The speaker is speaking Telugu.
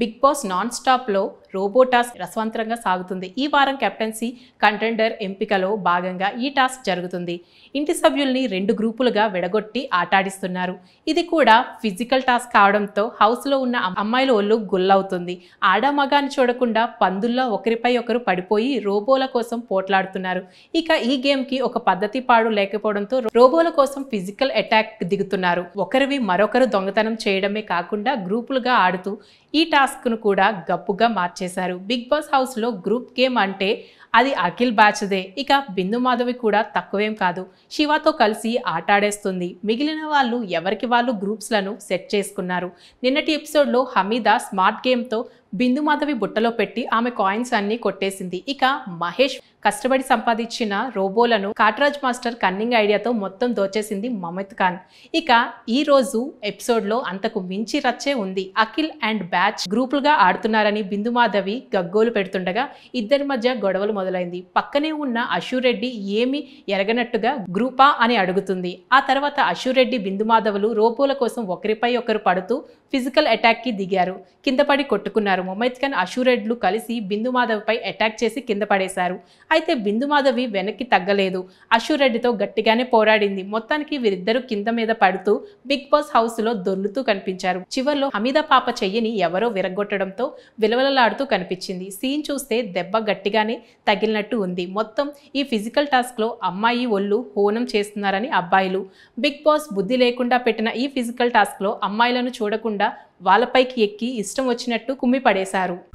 బిగ్ బాస్ నాన్ స్టాప్లో రోబో టాస్క్ రసవంతరంగా సాగుతుంది ఈ వారం కెప్టెన్సీ కంటెండర్ ఎంపికలో భాగంగా ఈ టాస్క్ జరుగుతుంది ఇంటి సభ్యుల్ని రెండు గ్రూపులుగా విడగొట్టి ఆటాడిస్తున్నారు ఇది కూడా ఫిజికల్ టాస్క్ కావడంతో హౌస్లో ఉన్న అమ్మాయిల ఒళ్ళు గుల్లవుతుంది ఆడామగాని చూడకుండా పందుల్లో ఒకరిపై ఒకరు పడిపోయి రోబోల కోసం పోట్లాడుతున్నారు ఇక ఈ గేమ్కి ఒక పద్ధతి పాడు లేకపోవడంతో రోబోల కోసం ఫిజికల్ అటాక్ దిగుతున్నారు ఒకరివి మరొకరు దొంగతనం చేయడమే కాకుండా గ్రూపులుగా ఆడుతూ ఈ టాస్క్ను కూడా గప్పుగా మార్చారు చేశారు బిగ్ బాస్ హౌస్లో గ్రూప్ గేమ్ అంటే అది అఖిల్ బ్యాచ్దే ఇక బిందు మాధవి కూడా తక్కువేం కాదు శివతో కలిసి ఆటాడేస్తుంది మిగిలిన వాళ్ళు ఎవరికి వాళ్ళు గ్రూప్స్లను సెట్ చేసుకున్నారు నిన్నటి ఎపిసోడ్లో హమీద స్మార్ట్ గేమ్తో బిందుమాధవి బుట్టలో పెట్టి ఆమె కాయిన్స్ అన్ని కొట్టేసింది ఇక మహేష్ కష్టపడి సంపాదించిన రోబోలను కాట్రాజ్ మాస్టర్ కన్నింగ్ ఐడియాతో మొత్తం దోచేసింది మమత్ ఖాన్ ఇక ఈ రోజు ఎపిసోడ్లో అంతకు మించి రచ్చే ఉంది అఖిల్ అండ్ బ్యాచ్ గ్రూపులుగా ఆడుతున్నారని బిందుమాధవి గగ్గోలు పెడుతుండగా ఇద్దరి మధ్య గొడవలు మొదలైంది పక్కనే ఉన్న అశురెడ్డి ఏమి ఎరగనట్టుగా గ్రూపా అని అడుగుతుంది ఆ తర్వాత అశురెడ్డి బిందుమాధవులు రోబోల కోసం ఒకరిపై ఒకరు పడుతూ ఫిజికల్ అటాక్కి దిగారు కింద పడి కొట్టుకున్నారు ఉన్నారు మొమైత్కన్ అషూరెడ్లు కలిసి బిందుమాధవ్పై అటాక్ చేసి కింద పడేశారు అయితే బిందుమాధవి వెనక్కి తగ్గలేదు అషూరెడ్డితో గట్టిగానే పోరాడింది మొత్తానికి వీరిద్దరూ కింద మీద పడుతూ బిగ్ బాస్ హౌస్లో దొర్లుతూ కనిపించారు చివరిలో హమీద పాప చెయ్యిని ఎవరో విరగొట్టడంతో విలవలలాడుతూ కనిపించింది సీన్ చూస్తే దెబ్బ గట్టిగానే తగిలినట్టు ఉంది మొత్తం ఈ ఫిజికల్ టాస్క్లో అమ్మాయి ఒళ్ళు హోనం చేస్తున్నారని అబ్బాయిలు బిగ్ బాస్ బుద్ధి లేకుండా పెట్టిన ఈ ఫిజికల్ టాస్క్లో అమ్మాయిలను చూడకుండా వాళ్ళపైకి ఎక్కి ఇష్టం వచ్చినట్టు కుమ్మి పడేశారు